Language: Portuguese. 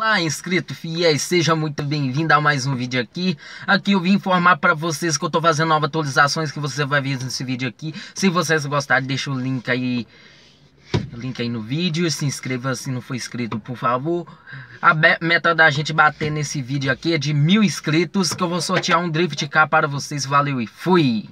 Olá inscrito fiéis, seja muito bem-vindo a mais um vídeo aqui. Aqui eu vim informar para vocês que eu tô fazendo novas atualizações que você vai ver nesse vídeo aqui. Se vocês gostarem, deixa o link aí link aí no vídeo, se inscreva se não for inscrito, por favor. A meta da gente bater nesse vídeo aqui é de mil inscritos, que eu vou sortear um Drift Car para vocês. Valeu e fui!